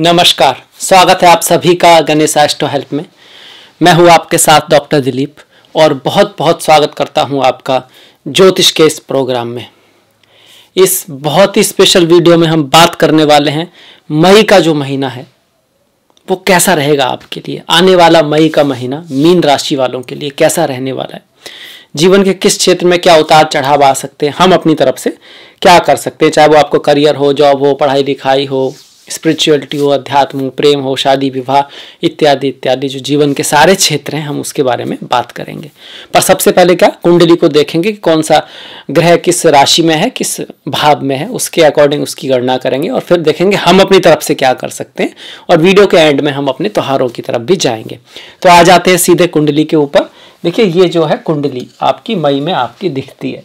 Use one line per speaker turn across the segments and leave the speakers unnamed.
नमस्कार स्वागत है आप सभी का गणेश एस्ट्रो हेल्प में मैं हूं आपके साथ डॉक्टर दिलीप और बहुत बहुत स्वागत करता हूं आपका ज्योतिष के इस प्रोग्राम में इस बहुत ही स्पेशल वीडियो में हम बात करने वाले हैं मई का जो महीना है वो कैसा रहेगा आपके लिए आने वाला मई का महीना मीन राशि वालों के लिए कैसा रहने वाला है जीवन के किस क्षेत्र में क्या उतार चढ़ाव आ सकते हैं हम अपनी तरफ से क्या कर सकते हैं चाहे वो आपको करियर हो जॉब हो पढ़ाई लिखाई हो स्पिरिचुअलिटी हो अध्यात्म हो प्रेम हो शादी विवाह इत्यादि इत्यादि जो जीवन के सारे क्षेत्र हैं हम उसके बारे में बात करेंगे पर सबसे पहले क्या कुंडली को देखेंगे कि कौन सा ग्रह किस राशि में है किस भाव में है उसके अकॉर्डिंग उसकी गणना करेंगे और फिर देखेंगे हम अपनी तरफ से क्या कर सकते हैं और वीडियो के एंड में हम अपने त्योहारों की तरफ भी जाएंगे तो आ जाते हैं सीधे कुंडली के ऊपर देखिए ये जो है कुंडली आपकी मई में आपकी दिखती है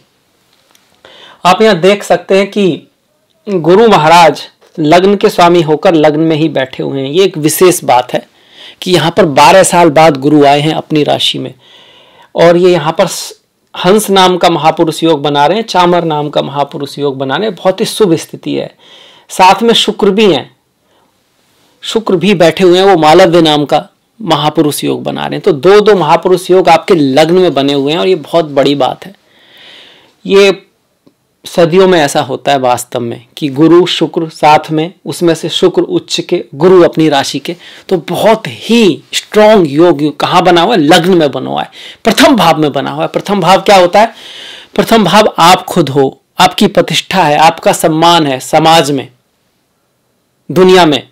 आप यहाँ देख सकते हैं कि गुरु महाराज लग्न के स्वामी होकर लग्न में ही बैठे हुए हैं ये एक विशेष बात है कि यहाँ पर बारह साल बाद गुरु आए हैं अपनी राशि में और ये यहाँ पर हंस नाम का महापुरुष योग बना रहे हैं चामर नाम का महापुरुष योग बना रहे हैं बहुत ही शुभ स्थिति है साथ में शुक्र भी हैं शुक्र भी बैठे हुए हैं वो मालव्य नाम का महापुरुष योग बना रहे हैं तो दो दो महापुरुष योग आपके लग्न में बने हुए हैं और ये बहुत बड़ी बात है ये सदियों में ऐसा होता है वास्तव में कि गुरु शुक्र साथ में उसमें से शुक्र उच्च के गुरु अपनी राशि के तो बहुत ही स्ट्रांग योग कहाँ बना हुआ है लग्न में बना हुआ है प्रथम भाव में बना हुआ है प्रथम भाव क्या होता है प्रथम भाव आप खुद हो आपकी प्रतिष्ठा है आपका सम्मान है समाज में दुनिया में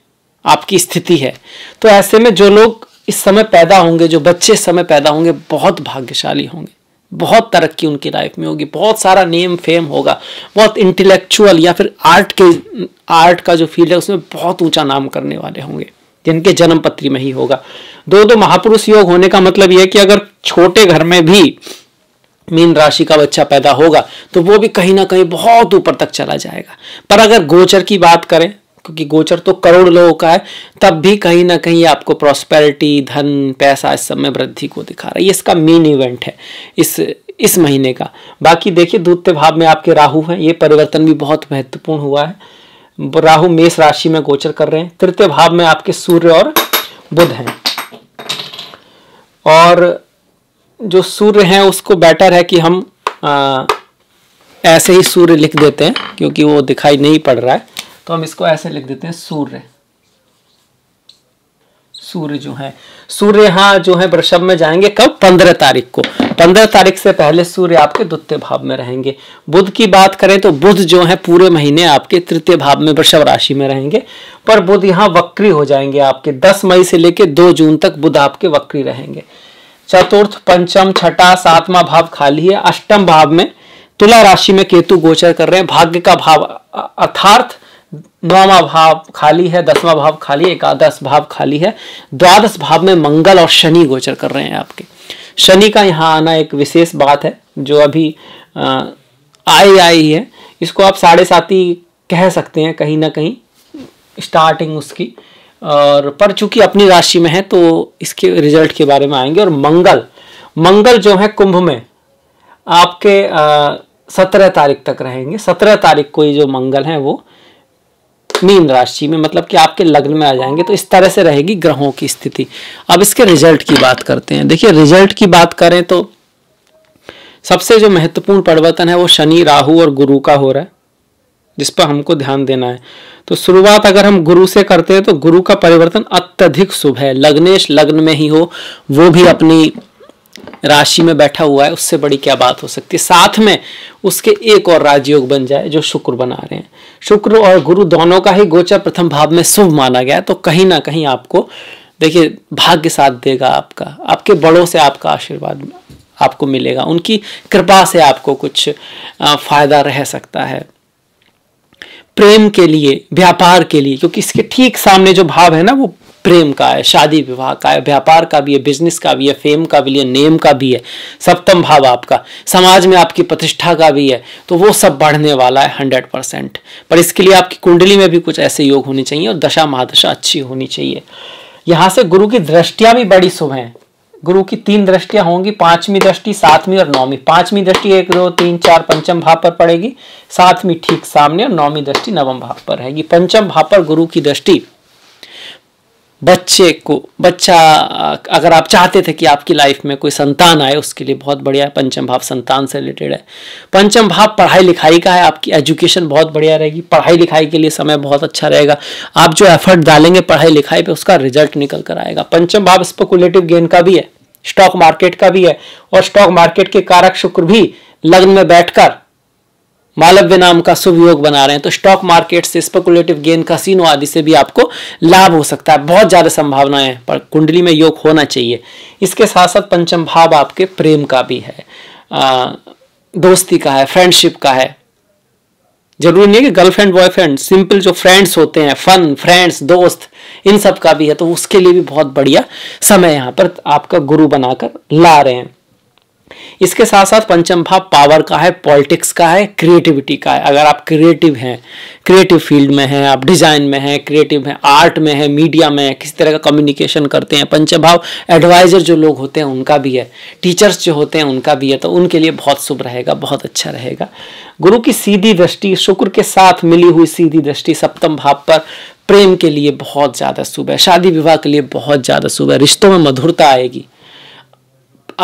आपकी स्थिति है तो ऐसे में जो लोग इस समय पैदा होंगे जो बच्चे इस समय पैदा होंगे बहुत भाग्यशाली होंगे बहुत तरक्की उनकी लाइफ में होगी बहुत सारा नेम फेम होगा बहुत इंटेलेक्चुअल या फिर आर्ट के आर्ट का जो फील्ड है उसमें बहुत ऊंचा नाम करने वाले होंगे जिनके जन्म पत्री में ही होगा दो दो महापुरुष योग होने का मतलब यह कि अगर छोटे घर में भी मीन राशि का बच्चा पैदा होगा तो वो भी कहीं ना कहीं बहुत ऊपर तक चला जाएगा पर अगर गोचर की बात करें क्योंकि गोचर तो करोड़ लोगों का है तब भी कहीं ना कहीं आपको प्रॉस्पेरिटी धन पैसा इस सब वृद्धि को दिखा रहा है ये इसका मेन इवेंट है इस इस महीने का बाकी देखिए द्वितीय भाव में आपके राहु हैं ये परिवर्तन भी बहुत महत्वपूर्ण हुआ है राहु मेष राशि में गोचर कर रहे हैं तृतीय भाव में आपके सूर्य और बुध हैं और जो सूर्य हैं उसको बेटर है कि हम आ, ऐसे ही सूर्य लिख देते हैं क्योंकि वो दिखाई नहीं पड़ रहा है तो हम इसको ऐसे लिख देते हैं सूर्य सूर्य जो है सूर्य यहां जो है वृषभ में जाएंगे कब पंद्रह तारीख को पंद्रह तारीख से पहले सूर्य आपके द्वितीय भाव में रहेंगे बुध की बात करें तो बुध जो है पूरे महीने आपके तृतीय भाव में वृषभ राशि में रहेंगे पर बुध यहाँ वक्री हो जाएंगे आपके दस मई से लेकर दो जून तक बुध आपके वक्री रहेंगे चतुर्थ पंचम छठा सातवां भाव खाली है अष्टम भाव में तुला राशि में केतु गोचर कर रहे हैं भाग्य का भाव अर्थार्थ नौवा भाव खाली है दसवा भाव खाली है एकादश भाव खाली है द्वादश भाव में मंगल और शनि गोचर कर रहे हैं आपके शनि का यहाँ आना एक विशेष बात है जो अभी आई आई है इसको आप साढ़े साथी कह सकते हैं कहीं ना कहीं स्टार्टिंग उसकी और पर चूंकि अपनी राशि में है तो इसके रिजल्ट के बारे में आएंगे और मंगल मंगल जो है कुंभ में आपके सत्रह तारीख तक रहेंगे सत्रह तारीख को ये जो मंगल है वो मीन राशि में मतलब कि आपके लग्न में आ जाएंगे तो इस तरह से रहेगी ग्रहों की स्थिति अब इसके रिजल्ट की बात करते हैं देखिए रिजल्ट की बात करें तो सबसे जो महत्वपूर्ण परिवर्तन है वो शनि राहु और गुरु का हो रहा है जिस पर हमको ध्यान देना है तो शुरुआत अगर हम गुरु से करते हैं तो गुरु का परिवर्तन अत्यधिक शुभ है लग्नेश लग्न में ही हो वो भी अपनी राशि में बैठा हुआ है उससे बड़ी क्या बात हो सकती है साथ में उसके एक और राजयोग बन जाए जो शुक्र बना रहे हैं शुक्र और गुरु दोनों का ही गोचर प्रथम भाव में शुभ माना गया तो कहीं ना कहीं आपको देखिए भाग्य साथ देगा आपका आपके बड़ों से आपका आशीर्वाद आपको मिलेगा उनकी कृपा से आपको कुछ फायदा रह सकता है प्रेम के लिए व्यापार के लिए क्योंकि इसके ठीक सामने जो भाव है ना वो प्रेम का है शादी विवाह का है व्यापार का भी है बिजनेस का भी है फेम का भी है नेम का भी है सप्तम भाव आपका समाज में आपकी प्रतिष्ठा का भी है तो वो सब बढ़ने वाला है हंड्रेड परसेंट पर इसके लिए आपकी कुंडली में भी कुछ ऐसे योग होने चाहिए और दशा महादशा अच्छी होनी चाहिए यहाँ से गुरु की दृष्टियाँ भी बड़ी शुभ हैं गुरु की तीन दृष्टियां होंगी पांचवी दृष्टि सातवीं और नौवीं पांचवी दृष्टि एक दो तीन चार पंचम भाव पर पड़ेगी सातवीं ठीक सामने और नौवीं दृष्टि नवम भाव पर रहेगी पंचम भाव पर गुरु की दृष्टि बच्चे को बच्चा अगर आप चाहते थे कि आपकी लाइफ में कोई संतान आए उसके लिए बहुत बढ़िया है पंचम भाव संतान से रिलेटेड है पंचम भाव पढ़ाई लिखाई का है आपकी एजुकेशन बहुत बढ़िया रहेगी पढ़ाई लिखाई के लिए समय बहुत अच्छा रहेगा आप जो एफर्ट डालेंगे पढ़ाई लिखाई पे उसका रिजल्ट निकल कर आएगा पंचम भाव स्पेकुलेटिव गेन का भी है स्टॉक मार्केट का भी है और स्टॉक मार्केट के कारक शुक्र भी लग्न में बैठकर मालव्य नाम का शुभ योग बना रहे हैं तो स्टॉक मार्केट से स्पेकुलेटिव गेन सीनो आदि से भी आपको लाभ हो सकता है बहुत ज़्यादा संभावनाएं हैं पर कुंडली में योग होना चाहिए इसके साथ साथ पंचम भाव आपके प्रेम का भी है आ, दोस्ती का है फ्रेंडशिप का है जरूरी नहीं कि गर्लफ्रेंड बॉयफ्रेंड सिंपल जो फ्रेंड्स होते हैं फन फ्रेंड्स दोस्त इन सब का भी है तो उसके लिए भी बहुत बढ़िया समय यहाँ पर आपका गुरु बनाकर ला रहे हैं इसके साथ साथ पंचम भाव पावर का है पॉलिटिक्स का है क्रिएटिविटी का है अगर आप क्रिएटिव हैं क्रिएटिव फील्ड में हैं आप डिजाइन में हैं क्रिएटिव हैं आर्ट में हैं मीडिया में हैं किसी तरह का कम्युनिकेशन करते हैं पंचम भाव एडवाइजर जो लोग होते हैं उनका भी है टीचर्स जो होते हैं उनका भी है तो उनके लिए बहुत शुभ रहेगा बहुत अच्छा रहेगा गुरु की सीधी दृष्टि शुक्र के साथ मिली हुई सीधी दृष्टि सप्तम भाव पर प्रेम के लिए बहुत ज़्यादा शुभ है शादी विवाह के लिए बहुत ज़्यादा शुभ है रिश्तों में मधुरता आएगी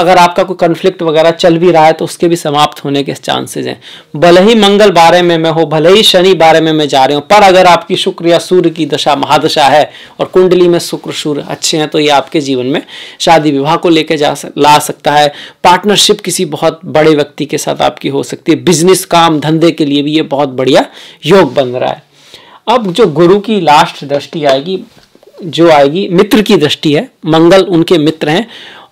अगर आपका कोई कन्फ्लिक्ट वगैरह चल भी रहा है तो उसके भी समाप्त होने के चांसेस हैं भले ही मंगल बारे में मैं हो भले ही शनि बारे में मैं जा रही हूँ पर अगर आपकी शुक्र या सूर्य की दशा महादशा है और कुंडली में शुक्र सूर्य अच्छे हैं तो ये आपके जीवन में शादी विवाह को लेकर जा ला सकता है पार्टनरशिप किसी बहुत बड़े व्यक्ति के साथ आपकी हो सकती है बिजनेस काम धंधे के लिए भी ये बहुत बढ़िया योग बन रहा है अब जो गुरु की लास्ट दृष्टि आएगी जो आएगी मित्र की दृष्टि है मंगल उनके मित्र हैं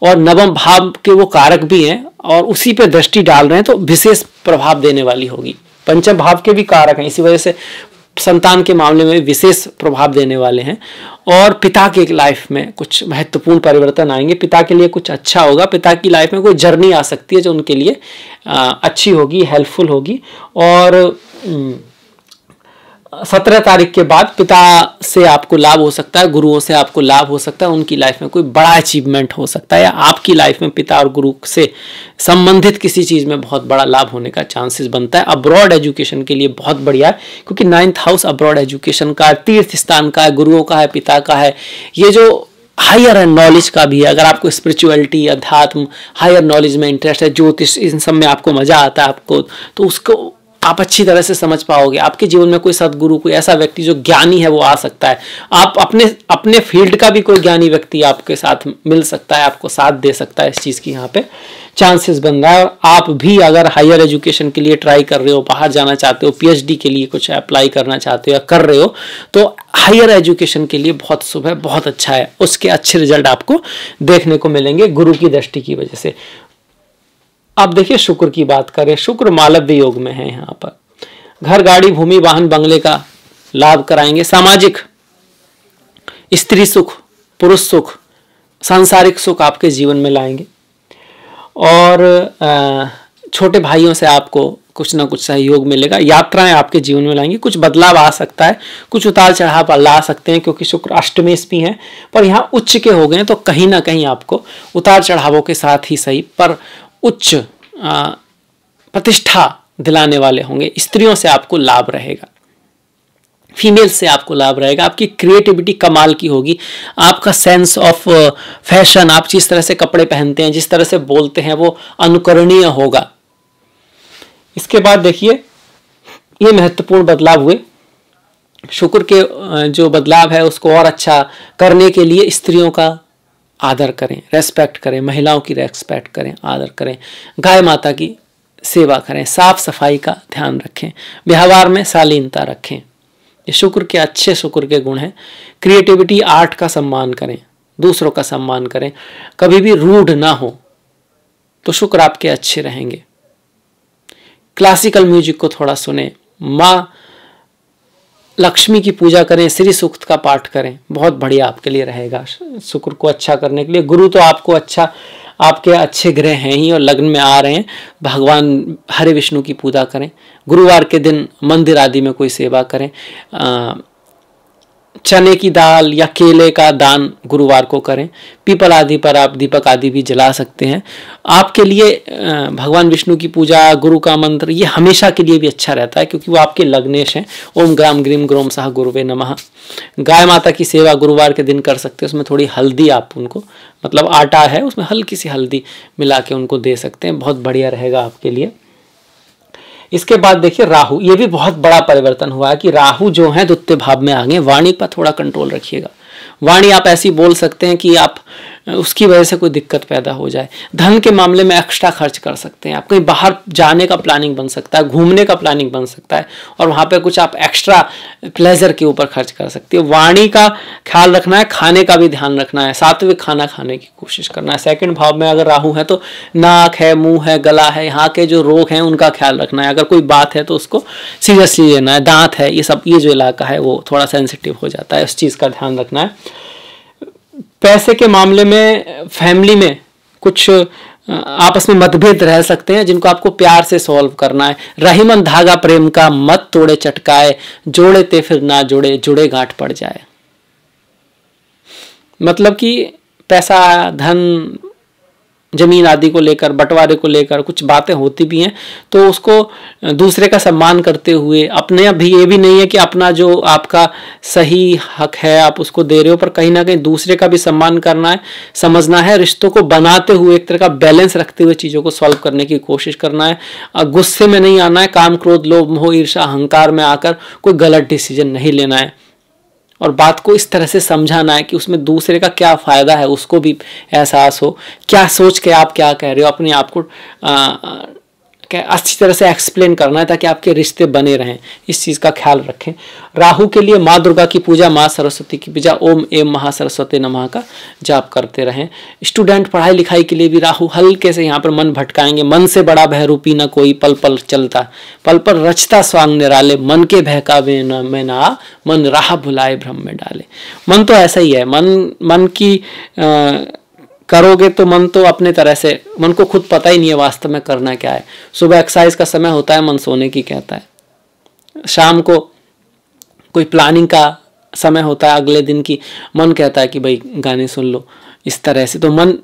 और नवम भाव के वो कारक भी हैं और उसी पे दृष्टि डाल रहे हैं तो विशेष प्रभाव देने वाली होगी पंचम भाव के भी कारक हैं इसी वजह से संतान के मामले में विशेष प्रभाव देने वाले हैं और पिता के लाइफ में कुछ महत्वपूर्ण परिवर्तन आएंगे पिता के लिए कुछ अच्छा होगा पिता की लाइफ में कोई जर्नी आ सकती है जो उनके लिए अच्छी होगी हेल्पफुल होगी और हम्म, सत्रह तारीख के बाद पिता से आपको लाभ हो सकता है गुरुओं से आपको लाभ हो सकता है उनकी लाइफ में कोई बड़ा अचीवमेंट हो सकता है या आपकी लाइफ में पिता और गुरु से संबंधित किसी चीज़ में बहुत बड़ा लाभ होने का चांसेस बनता है अब्रॉड एजुकेशन के लिए बहुत बढ़िया है क्योंकि नाइन्थ हाउस अब्रॉड एजुकेशन का तीर्थ स्थान का है गुरुओं का है पिता का है ये जो हायर है नॉलेज का भी है अगर आपको स्पिरिचुअलिटी अध्यात्म हायर नॉलेज में इंटरेस्ट है ज्योतिष इन सब में आपको मज़ा आता है आपको तो उसको आप अच्छी तरह से समझ पाओगे आपके जीवन में कोई सदगुरु कोई ऐसा व्यक्ति जो ज्ञानी है वो आ सकता है आप अपने अपने फील्ड का भी कोई ज्ञानी व्यक्ति आपके साथ मिल सकता है आपको साथ दे सकता है इस चीज़ की यहाँ पे चांसेस बन रहा है और आप भी अगर हायर एजुकेशन के लिए ट्राई कर रहे हो बाहर जाना चाहते हो पीएचडी के लिए कुछ अप्लाई करना चाहते हो या कर रहे हो तो हायर एजुकेशन के लिए बहुत शुभ है बहुत अच्छा है उसके अच्छे रिजल्ट आपको देखने को मिलेंगे गुरु की दृष्टि की वजह से अब देखिए शुक्र की बात करें शुक्र मालव्य योग में है यहाँ पर घर गाड़ी भूमि वाहन बंगले का लाभ कराएंगे सामाजिक स्त्री सुख पुरुष सुख सांसारिक सुख आपके जीवन में लाएंगे और छोटे भाइयों से आपको कुछ ना कुछ सहयोग मिलेगा यात्राएं आपके जीवन में लाएंगी कुछ बदलाव आ सकता है कुछ उतार चढ़ाव ला सकते हैं क्योंकि शुक्र अष्टमेश भी हैं पर यहाँ उच्च के हो गए तो कहीं ना कहीं आपको उतार चढ़ावों के साथ ही सही पर उच्च प्रतिष्ठा दिलाने वाले होंगे स्त्रियों से आपको लाभ रहेगा फीमेल से आपको लाभ रहेगा आपकी क्रिएटिविटी कमाल की होगी आपका सेंस ऑफ फैशन आप जिस तरह से कपड़े पहनते हैं जिस तरह से बोलते हैं वो अनुकरणीय होगा इसके बाद देखिए ये महत्वपूर्ण बदलाव हुए शुक्र के जो बदलाव है उसको और अच्छा करने के लिए स्त्रियों का आदर करें रेस्पेक्ट करें महिलाओं की रेस्पेक्ट करें आदर करें गाय माता की सेवा करें साफ सफाई का ध्यान रखें व्यवहार में शालीनता रखें ये शुक्र के अच्छे शुक्र के गुण हैं क्रिएटिविटी आर्ट का सम्मान करें दूसरों का सम्मान करें कभी भी रूढ़ ना हो तो शुक्र आपके अच्छे रहेंगे क्लासिकल म्यूजिक को थोड़ा सुने माँ लक्ष्मी की पूजा करें श्री सूक्त का पाठ करें बहुत बढ़िया आपके लिए रहेगा शुक्र को अच्छा करने के लिए गुरु तो आपको अच्छा आपके अच्छे ग्रह हैं ही और लग्न में आ रहे हैं भगवान हरे विष्णु की पूजा करें गुरुवार के दिन मंदिर आदि में कोई सेवा करें आ, चने की दाल या केले का दान गुरुवार को करें पीपल आदि पर आप दीपक आदि भी जला सकते हैं आपके लिए भगवान विष्णु की पूजा गुरु का मंत्र ये हमेशा के लिए भी अच्छा रहता है क्योंकि वो आपके लग्नेश हैं ओम ग्राम ग्रीम ग्रोम सह गुरुवे नमः गाय माता की सेवा गुरुवार के दिन कर सकते हैं उसमें थोड़ी हल्दी आप उनको मतलब आटा है उसमें हल्की सी हल्दी मिला के उनको दे सकते हैं बहुत बढ़िया रहेगा आपके लिए इसके बाद देखिए राहु ये भी बहुत बड़ा परिवर्तन हुआ है कि राहु जो है द्वितीय भाव में आ गए वाणी पर थोड़ा कंट्रोल रखिएगा वाणी आप ऐसी बोल सकते हैं कि आप उसकी वजह से कोई दिक्कत पैदा हो जाए धन के मामले में एक्स्ट्रा खर्च कर सकते हैं आप कहीं बाहर जाने का प्लानिंग बन सकता है घूमने का प्लानिंग बन सकता है और वहाँ पर कुछ आप एक्स्ट्रा प्लेजर के ऊपर खर्च कर सकते हैं वाणी का ख्याल रखना है खाने का भी ध्यान रखना है सात्विक खाना खाने की कोशिश करना है सेकेंड भाव में अगर राहू है तो नाक है मुंह है गला है यहाँ के जो रोग हैं उनका ख्याल रखना है अगर कोई बात है तो उसको सीरियसली लेना है दांत है ये सब ये जो इलाका है वो थोड़ा सेंसिटिव हो जाता है उस चीज़ का ध्यान रखना है पैसे के मामले में फैमिली में कुछ आपस में मतभेद रह सकते हैं जिनको आपको प्यार से सॉल्व करना है रहीमन धागा प्रेम का मत तोड़े चटकाए जोड़े ते फिर ना जोड़े जुड़े गांठ पड़ जाए मतलब कि पैसा धन जमीन आदि को लेकर बंटवारे को लेकर कुछ बातें होती भी हैं तो उसको दूसरे का सम्मान करते हुए अपने भी ये भी नहीं है कि अपना जो आपका सही हक है आप उसको दे रहे हो पर कहीं ना कहीं दूसरे का भी सम्मान करना है समझना है रिश्तों को बनाते हुए एक तरह का बैलेंस रखते हुए चीज़ों को सॉल्व करने की कोशिश करना है गुस्से में नहीं आना है काम क्रोध लोभ मोह ईर्षा अहंकार में आकर कोई गलत डिसीजन नहीं लेना है और बात को इस तरह से समझाना है कि उसमें दूसरे का क्या फ़ायदा है उसको भी एहसास हो क्या सोच के आप क्या कह रहे हो अपने आप को अच्छी तरह से एक्सप्लेन करना है ताकि आपके रिश्ते बने रहें इस चीज़ का ख्याल रखें राहु के लिए माँ दुर्गा की पूजा माँ सरस्वती की पूजा ओम एम महा सरस्वती नमः का जाप करते रहें स्टूडेंट पढ़ाई लिखाई के लिए भी राहु हल्के से यहाँ पर मन भटकाएंगे मन से बड़ा भय रूपी न कोई पल पल चलता पल पल रचता स्वांग निराले मन के बहकावे न मैं ना मन राह भुलाए भ्रम में डाले मन तो ऐसा ही है मन मन की आ, करोगे तो मन तो अपने तरह से मन को खुद पता ही नहीं है वास्तव में करना क्या है सुबह एक्सरसाइज का समय होता है मन सोने की कहता है शाम को कोई प्लानिंग का समय होता है अगले दिन की मन कहता है कि भाई गाने सुन लो इस तरह से तो मन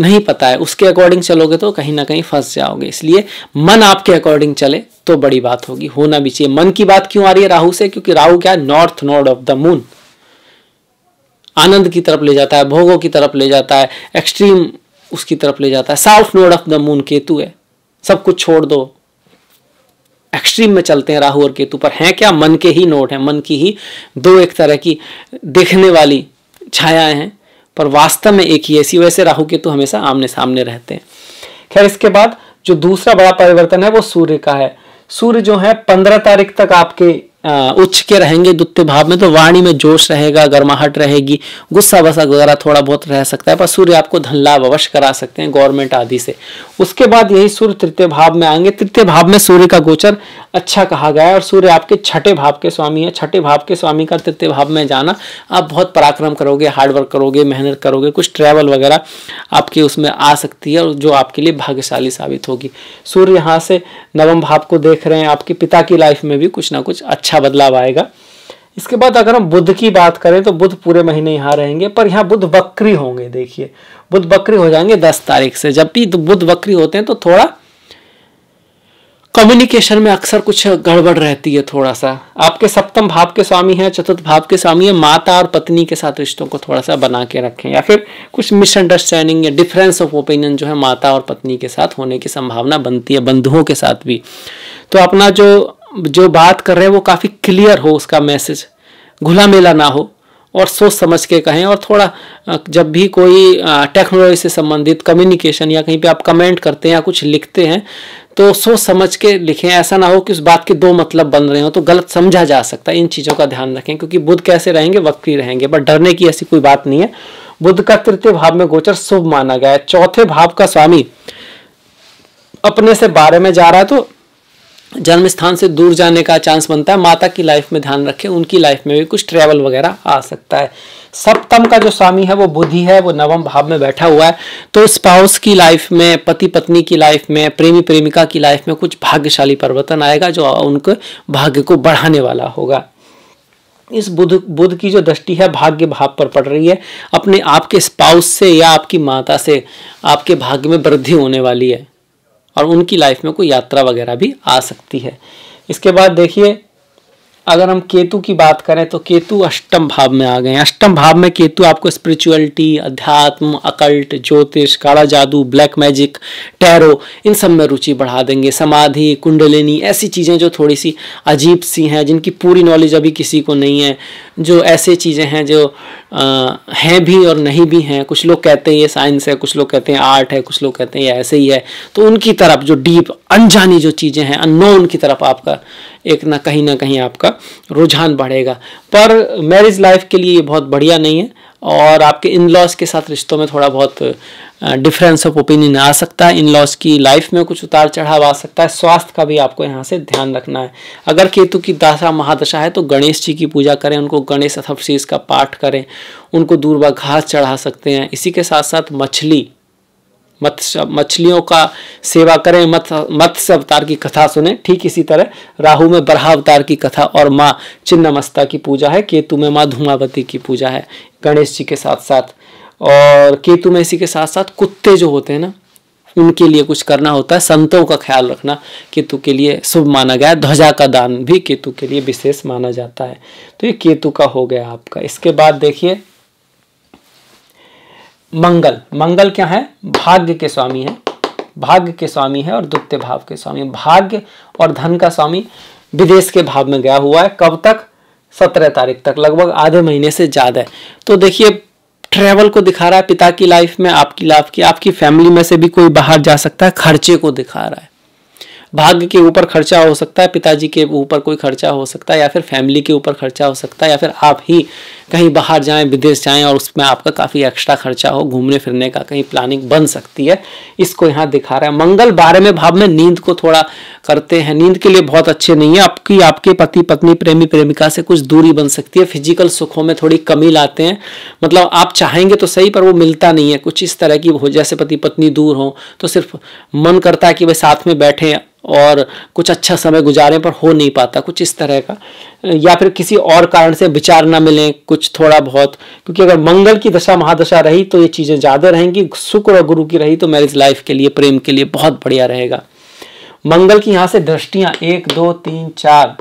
नहीं पता है उसके अकॉर्डिंग चलोगे तो कहीं ना कहीं फंस जाओगे इसलिए मन आपके अकॉर्डिंग चले तो बड़ी बात होगी होना भी चाहिए मन की बात क्यों आ रही है राहु से क्योंकि राहु क्या है north node of the moon आनंद की तरफ ले जाता है भोगों की तरफ ले जाता है एक्सट्रीम उसकी तरफ ले जाता है south node of the moon Ketu है सब कुछ छोड़ दो एक्सट्रीम में चलते हैं राहु और केतु पर हैं क्या मन के ही नोट हैं मन की ही दो एक तरह की देखने वाली छायाएं हैं पर वास्तव में एक ही ऐसी वैसे राहु केतु हमेशा आमने सामने रहते हैं खैर इसके बाद जो दूसरा बड़ा परिवर्तन है वो सूर्य का है सूर्य जो है पंद्रह तारीख तक आपके उच्च के रहेंगे द्वितीय भाव में तो वाणी में जोश रहेगा गर्माहट रहेगी गुस्सा वसा वगैरह थोड़ा बहुत रह सकता है पर सूर्य आपको धन लाभ अवश्य करा सकते हैं गवर्नमेंट आदि से उसके बाद यही सूर्य तृतीय भाव में आएंगे तृतीय भाव में सूर्य का गोचर अच्छा कहा गया है और सूर्य आपके छठे भाव के स्वामी है छठे भाव के स्वामी का तृतीय भाव में जाना आप बहुत पराक्रम करोगे हार्डवर्क करोगे मेहनत करोगे कुछ ट्रैवल वगैरह आपकी उसमें आ सकती है और जो आपके लिए भाग्यशाली साबित होगी सूर्य यहाँ से नवम भाव को देख रहे हैं आपके पिता की लाइफ में भी कुछ ना कुछ अच्छा अच्छा बदलाव आएगा इसके बाद अगर हम बुद्ध की बात करें तो बुद्ध पूरे महीने यहाँ रहेंगे पर यहाँ बुद्ध बकरी होंगे देखिए बुद्ध बकरी हो जाएंगे दस तारीख से जब भी तो बुद्ध बकरी होते हैं तो थोड़ा कम्युनिकेशन में अक्सर कुछ गड़बड़ रहती है थोड़ा सा आपके सप्तम भाव के स्वामी हैं चतुर्थ भाव के स्वामी हैं माता और पत्नी के साथ रिश्तों को थोड़ा सा बना के रखें या फिर कुछ मिसअंडरस्टैंडिंग या डिफरेंस ऑफ ओपिनियन जो है माता और पत्नी के साथ होने की संभावना बनती है बंधुओं के साथ भी तो अपना जो जो बात कर रहे हैं वो काफ़ी क्लियर हो उसका मैसेज घुला मेला ना हो और सोच समझ के कहें और थोड़ा जब भी कोई टेक्नोलॉजी से संबंधित कम्युनिकेशन या कहीं पे आप कमेंट करते हैं या कुछ लिखते हैं तो सोच समझ के लिखें ऐसा ना हो कि उस बात के दो मतलब बन रहे हो तो गलत समझा जा सकता है इन चीज़ों का ध्यान रखें क्योंकि बुद्ध कैसे रहेंगे वक्री रहेंगे बट डरने की ऐसी कोई बात नहीं है बुद्ध का तृतीय भाव में गोचर शुभ माना गया है चौथे भाव का स्वामी अपने से बारे में जा रहा है तो जन्म स्थान से दूर जाने का चांस बनता है माता की लाइफ में ध्यान रखें उनकी लाइफ में भी कुछ ट्रैवल वगैरह आ सकता है सप्तम का जो स्वामी है वो बुद्धि है वो नवम भाव में बैठा हुआ है तो स्पाउस की लाइफ में पति पत्नी की लाइफ में प्रेमी प्रेमिका की लाइफ में कुछ भाग्यशाली परिवर्तन आएगा जो उनके भाग्य को बढ़ाने वाला होगा इस बुध बुध की जो दृष्टि है भाग्य भाव पर पड़ रही है अपने आपके स्पाउस से या आपकी माता से आपके भाग्य में वृद्धि होने वाली है और उनकी लाइफ में कोई यात्रा वगैरह भी आ सकती है इसके बाद देखिए अगर हम केतु की बात करें तो केतु अष्टम भाव में आ गए हैं अष्टम भाव में केतु आपको स्पिरिचुअलिटी अध्यात्म अकल्ट ज्योतिष काला जादू ब्लैक मैजिक टैरो इन सब में रुचि बढ़ा देंगे समाधि कुंडलिनी ऐसी चीज़ें जो थोड़ी सी अजीब सी हैं जिनकी पूरी नॉलेज अभी किसी को नहीं है जो ऐसे चीज़ें हैं जो हैं भी और नहीं भी हैं कुछ लोग कहते हैं ये साइंस है कुछ लोग कहते हैं आर्ट है कुछ लोग कहते हैं ये ऐसे ही है तो उनकी तरफ जो डीप अनजानी जो चीज़ें हैं अननोन की तरफ आपका एक ना कहीं ना कहीं आपका रुझान बढ़ेगा पर मैरिज लाइफ के लिए ये बहुत बढ़िया नहीं है और आपके इन लॉज के साथ रिश्तों में थोड़ा बहुत डिफरेंस ऑफ ओपिनियन आ सकता है इन लॉज की लाइफ में कुछ उतार चढ़ाव आ सकता है स्वास्थ्य का भी आपको यहाँ से ध्यान रखना है अगर केतु की दशा महादशा है तो गणेश जी की पूजा करें उनको गणेश अथवशीष का पाठ करें उनको दूरबा घास चढ़ा सकते हैं इसी के साथ साथ मछली मत्स्य मछलियों का सेवा करें मत्स्य मत्स्य अवतार की कथा सुने ठीक इसी तरह राहु में बरहा अवतार की कथा और माँ चिन्नमस्ता की पूजा है केतु में माँ धूमावती की पूजा है गणेश जी के साथ साथ और केतु में इसी के साथ साथ कुत्ते जो होते हैं ना उनके लिए कुछ करना होता है संतों का ख्याल रखना केतु के लिए शुभ माना गया ध्वजा का दान भी केतु के लिए विशेष माना जाता है तो ये केतु का हो गया आपका इसके बाद देखिए मंगल मंगल क्या है भाग्य के स्वामी है भाग्य के स्वामी है और द्वितीय भाव के स्वामी भाग्य और धन का स्वामी विदेश के भाव में गया हुआ है कब तक सत्रह तारीख तक लगभग आधे महीने से ज़्यादा है तो देखिए ट्रेवल को दिखा रहा है पिता की लाइफ में आपकी लाभ की आपकी फैमिली में से भी कोई बाहर जा सकता है खर्चे को दिखा रहा है भाग्य के ऊपर खर्चा हो सकता है पिताजी के ऊपर कोई खर्चा हो सकता है या फिर फैमिली के ऊपर खर्चा हो सकता है या फिर आप ही कहीं बाहर जाएं विदेश जाएं और उसमें आपका काफ़ी एक्स्ट्रा खर्चा हो घूमने फिरने का कहीं प्लानिंग बन सकती है इसको यहाँ दिखा रहा है मंगल बारहवें भाव में नींद को थोड़ा करते हैं नींद के लिए बहुत अच्छे नहीं है आपकी आपके पति पत्नी प्रेमी प्रेमिका से कुछ दूरी बन सकती है फिजिकल सुखों में थोड़ी कमी लाते हैं मतलब आप चाहेंगे तो सही पर वो मिलता नहीं है कुछ इस तरह की हो जैसे पति पत्नी दूर हो तो सिर्फ मन करता है कि वह साथ में बैठें और कुछ अच्छा समय गुजारें पर हो नहीं पाता कुछ इस तरह का या फिर किसी और कारण से विचार ना मिलें कुछ कुछ थोड़ा बहुत क्योंकि अगर मंगल की दशा महादशा रही तो ये चीज़ें ज़्यादा रहेंगी शुक्र और गुरु की रही तो मैरिज लाइफ के लिए प्रेम के लिए बहुत बढ़िया रहेगा मंगल की यहां से दृष्टियाँ एक दो तीन चार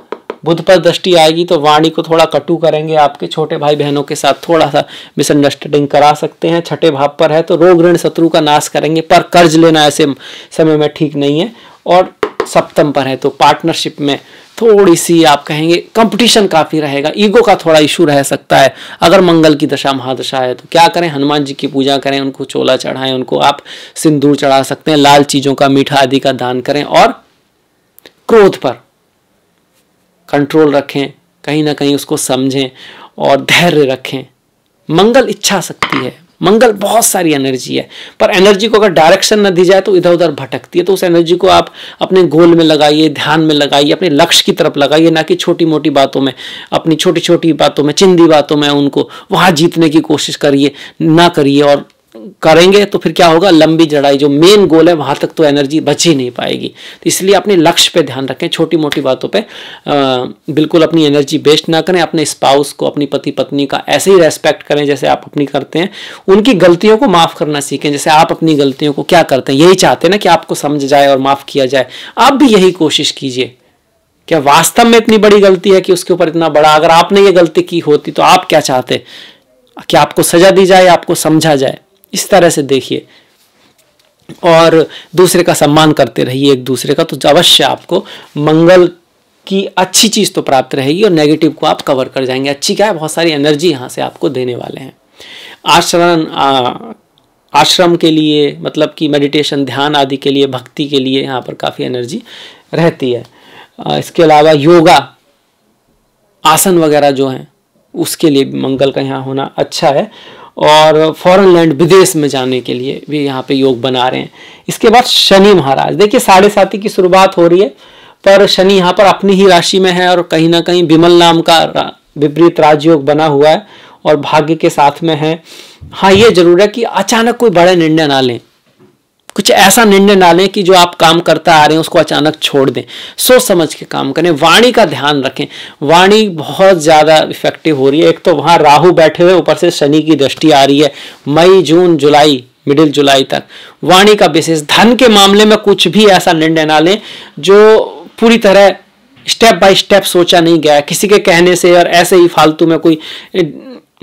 बुध पर दृष्टि आएगी तो वाणी को थोड़ा कटु करेंगे आपके छोटे भाई बहनों के साथ थोड़ा सा मिसअंडरस्टैंडिंग करा सकते हैं छठे भाव पर है तो रोग ऋण शत्रु का नाश करेंगे पर कर्ज लेना ऐसे समय में ठीक नहीं है और सप्तम पर है तो पार्टनरशिप में थोड़ी सी आप कहेंगे कंपटीशन काफ़ी रहेगा ईगो का थोड़ा इशू रह सकता है अगर मंगल की दशा महादशा है तो क्या करें हनुमान जी की पूजा करें उनको चोला चढ़ाएं उनको आप सिंदूर चढ़ा सकते हैं लाल चीज़ों का मीठा आदि का दान करें और क्रोध पर कंट्रोल रखें कहीं ना कहीं उसको समझें और धैर्य रखें मंगल इच्छा शक्ति है मंगल बहुत सारी एनर्जी है पर एनर्जी को अगर डायरेक्शन न दी जाए तो इधर उधर भटकती है तो उस एनर्जी को आप अपने गोल में लगाइए ध्यान में लगाइए अपने लक्ष्य की तरफ लगाइए ना कि छोटी मोटी बातों में अपनी छोटी छोटी बातों में चिंदी बातों में उनको वहां जीतने की कोशिश करिए ना करिए और करेंगे तो फिर क्या होगा लंबी जड़ाई जो मेन गोल है वहां तक तो एनर्जी बच ही नहीं पाएगी तो इसलिए अपने लक्ष्य पे ध्यान रखें छोटी मोटी बातों पे आ, बिल्कुल अपनी एनर्जी वेस्ट ना करें अपने स्पाउस को अपनी पति पत्नी का ऐसे ही रेस्पेक्ट करें जैसे आप अपनी करते हैं उनकी गलतियों को माफ़ करना सीखें जैसे आप अपनी गलतियों को क्या करते हैं यही चाहते हैं ना कि आपको समझ जाए और माफ़ किया जाए आप भी यही कोशिश कीजिए क्या वास्तव में इतनी बड़ी गलती है कि उसके ऊपर इतना बड़ा अगर आपने ये गलती की होती तो आप क्या चाहते कि आपको सजा दी जाए आपको समझा जाए इस तरह से देखिए और दूसरे का सम्मान करते रहिए एक दूसरे का तो अवश्य आपको मंगल की अच्छी चीज़ तो प्राप्त रहेगी और नेगेटिव को आप कवर कर जाएंगे अच्छी क्या है बहुत सारी एनर्जी यहाँ से आपको देने वाले हैं आचरण आश्रम के लिए मतलब कि मेडिटेशन ध्यान आदि के लिए भक्ति के लिए यहाँ पर काफ़ी एनर्जी रहती है इसके अलावा योगा आसन वगैरह जो हैं उसके लिए मंगल का यहाँ होना अच्छा है और फॉरेन लैंड विदेश में जाने के लिए भी यहाँ पे योग बना रहे हैं इसके बाद शनि महाराज देखिए साढ़े साथी की शुरुआत हो रही है पर शनि यहाँ पर अपनी ही राशि में है और कहीं ना कहीं विमल नाम का विपरीत राजयोग बना हुआ है और भाग्य के साथ में है हाँ ये जरूर है कि अचानक कोई बड़े निर्णय ना लें कुछ ऐसा निर्णय ना लें कि जो आप काम करता आ रहे हैं उसको अचानक छोड़ दें सोच समझ के काम करें वाणी का ध्यान रखें वाणी बहुत ज़्यादा इफेक्टिव हो रही है एक तो वहाँ राहु बैठे हुए ऊपर से शनि की दृष्टि आ रही है मई जून जुलाई मिडिल जुलाई तक वाणी का बेसिस धन के मामले में कुछ भी ऐसा निर्णय ना लें जो पूरी तरह स्टेप बाय स्टेप सोचा नहीं गया किसी के कहने से और ऐसे ही फालतू में कोई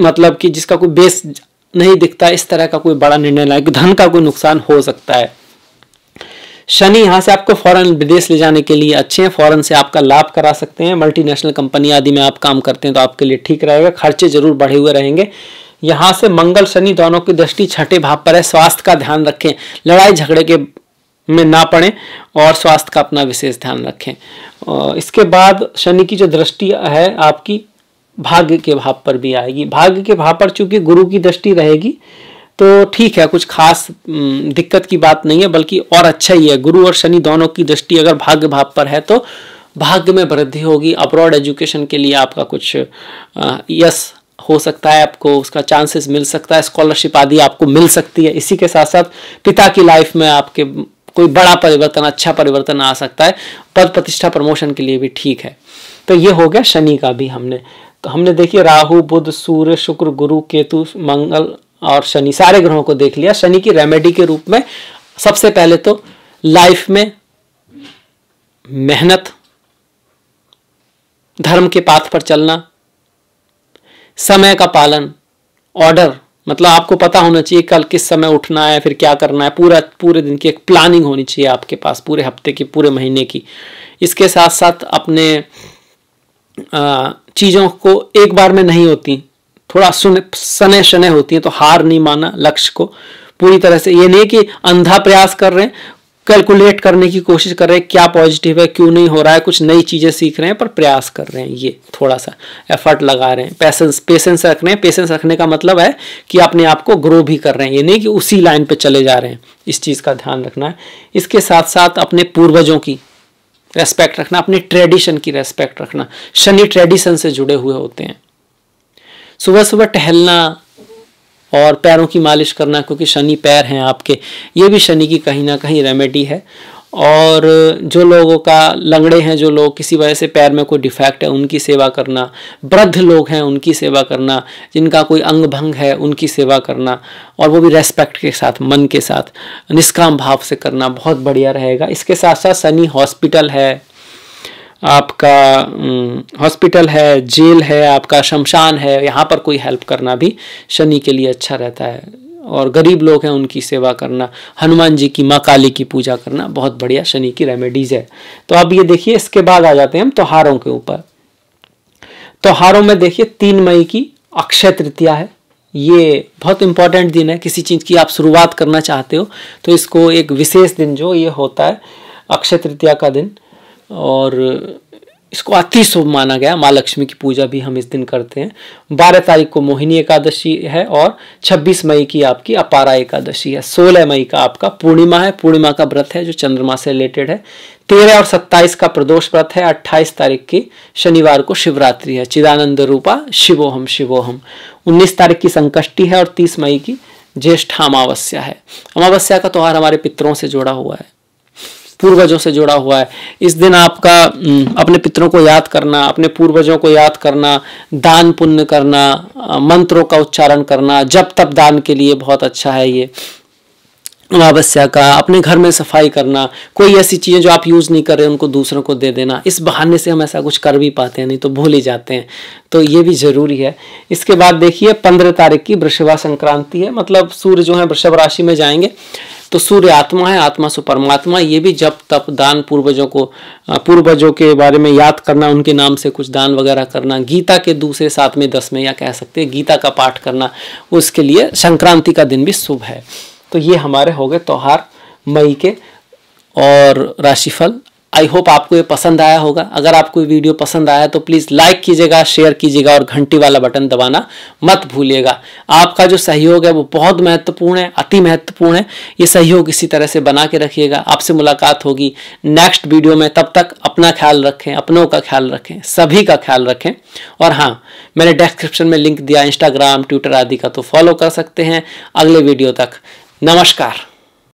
मतलब कि जिसका कोई बेस नहीं दिखता इस तरह का कोई बड़ा निर्णय लाए धन का कोई नुकसान हो सकता है शनि यहाँ से आपको फॉरेन विदेश ले जाने के लिए अच्छे हैं फॉरेन से आपका लाभ करा सकते हैं मल्टीनेशनल कंपनी आदि में आप काम करते हैं तो आपके लिए ठीक रहेगा खर्चे जरूर बढ़े हुए रहेंगे यहाँ से मंगल शनि दोनों की दृष्टि छठे भाव पर है स्वास्थ्य का ध्यान रखें लड़ाई झगड़े के में ना पड़े और स्वास्थ्य का अपना विशेष ध्यान रखें इसके बाद शनि की जो दृष्टि है आपकी भाग्य के भाव पर भी आएगी भाग्य के भाव पर चूंकि गुरु की दृष्टि रहेगी तो ठीक है कुछ खास दिक्कत की बात नहीं है बल्कि और अच्छा ही है गुरु और शनि दोनों की दृष्टि अगर भाग्य भाव पर है तो भाग्य में वृद्धि होगी अब्रॉड एजुकेशन के लिए आपका कुछ यस हो सकता है आपको उसका चांसेस मिल सकता है स्कॉलरशिप आदि आपको मिल सकती है इसी के साथ साथ पिता की लाइफ में आपके कोई बड़ा परिवर्तन अच्छा परिवर्तन आ सकता है पद प्रतिष्ठा प्रमोशन के लिए भी ठीक है तो ये हो गया शनि का भी हमने तो हमने देखिए राहु बुध सूर्य शुक्र गुरु केतु मंगल और शनि सारे ग्रहों को देख लिया शनि की रेमेडी के रूप में सबसे पहले तो लाइफ में मेहनत धर्म के पाथ पर चलना समय का पालन ऑर्डर मतलब आपको पता होना चाहिए कल किस समय उठना है फिर क्या करना है पूरा पूरे दिन की एक प्लानिंग होनी चाहिए आपके पास पूरे हफ्ते की पूरे महीने की इसके साथ साथ अपने चीज़ों को एक बार में नहीं होती थोड़ा सुन सने शने होती है तो हार नहीं माना लक्ष्य को पूरी तरह से ये नहीं कि अंधा प्रयास कर रहे हैं कैलकुलेट करने की कोशिश कर रहे हैं क्या पॉजिटिव है क्यों नहीं हो रहा है कुछ नई चीज़ें सीख रहे हैं पर प्रयास कर रहे हैं ये थोड़ा सा एफर्ट लगा रहे हैं पेशेंस पेशेंस रख रहे हैं पेशेंस रखने का मतलब है कि अपने आप को ग्रो भी कर रहे हैं ये नहीं कि उसी लाइन पे चले जा रहे हैं इस चीज़ का ध्यान रखना है इसके साथ साथ अपने पूर्वजों की रेस्पेक्ट रखना अपने ट्रेडिशन की रेस्पेक्ट रखना शनि ट्रेडिशन से जुड़े हुए होते हैं सुबह सुबह टहलना और पैरों की मालिश करना क्योंकि शनि पैर हैं आपके ये भी शनि की कहीं ना कहीं रेमेडी है और जो लोगों का लंगड़े हैं जो लोग किसी वजह से पैर में कोई डिफेक्ट है उनकी सेवा करना वृद्ध लोग हैं उनकी सेवा करना जिनका कोई अंग भंग है उनकी सेवा करना और वो भी रेस्पेक्ट के साथ मन के साथ निष्काम भाव से करना बहुत बढ़िया रहेगा इसके साथ साथ सनी हॉस्पिटल है आपका हॉस्पिटल है जेल है आपका शमशान है यहाँ पर कोई हेल्प करना भी शनि के लिए अच्छा रहता है और गरीब लोग हैं उनकी सेवा करना हनुमान जी की माँ काली की पूजा करना बहुत बढ़िया शनि की रेमेडीज़ है तो अब ये देखिए इसके बाद आ जाते हैं हम त्योहारों के ऊपर त्योहारों में देखिए तीन मई की अक्षय तृतीया है ये बहुत इंपॉर्टेंट दिन है किसी चीज़ की आप शुरुआत करना चाहते हो तो इसको एक विशेष दिन जो ये होता है अक्षय तृतीया का दिन और इसको अति शुभ माना गया माँ लक्ष्मी की पूजा भी हम इस दिन करते हैं बारह तारीख को मोहिनी एकादशी है और छब्बीस मई की आपकी अपारा एकादशी है सोलह मई का आपका पूर्णिमा है पूर्णिमा का व्रत है जो चंद्रमा से रिलेटेड है तेरह और सत्ताईस का प्रदोष व्रत है अट्ठाईस तारीख की शनिवार को शिवरात्रि है चिदानंद रूपा शिवोहम शिवोहम उन्नीस तारीख की संकष्टी है और तीस मई की ज्येष्ठ अमावस्या है अमावस्या का त्यौहार हमारे पितरों से जुड़ा हुआ है पूर्वजों से जुड़ा हुआ है इस दिन आपका अपने पितरों को याद करना अपने पूर्वजों को याद करना दान पुण्य करना मंत्रों का उच्चारण करना जब तब दान के लिए बहुत अच्छा है ये अमावस्या का अपने घर में सफाई करना कोई ऐसी चीज़ें जो आप यूज़ नहीं कर रहे उनको दूसरों को दे देना इस बहाने से हम ऐसा कुछ कर भी पाते हैं नहीं तो भूल ही जाते हैं तो ये भी ज़रूरी है इसके बाद देखिए पंद्रह तारीख की वृषभा संक्रांति है मतलब सूर्य जो है वृषभ राशि में जाएंगे तो सूर्य आत्मा है आत्मा सुपरमात्मा परमात्मा ये भी जब तप दान पूर्वजों को पूर्वजों के बारे में याद करना उनके नाम से कुछ दान वगैरह करना गीता के दूसरे साथ में दस में या कह सकते हैं गीता का पाठ करना उसके लिए संक्रांति का दिन भी शुभ है तो ये हमारे हो गए त्यौहार मई के और राशिफल आई होप आपको ये पसंद आया होगा अगर आपको ये वीडियो पसंद आया तो प्लीज़ लाइक कीजिएगा शेयर कीजिएगा और घंटी वाला बटन दबाना मत भूलिएगा आपका जो सहयोग है वो बहुत महत्वपूर्ण है अति महत्वपूर्ण है ये सहयोग इसी तरह से बना के रखिएगा आपसे मुलाकात होगी नेक्स्ट वीडियो में तब तक अपना ख्याल रखें अपनों का ख्याल रखें सभी का ख्याल रखें और हाँ मैंने डिस्क्रिप्शन में लिंक दिया इंस्टाग्राम ट्विटर आदि का तो फॉलो कर सकते हैं अगले वीडियो तक नमस्कार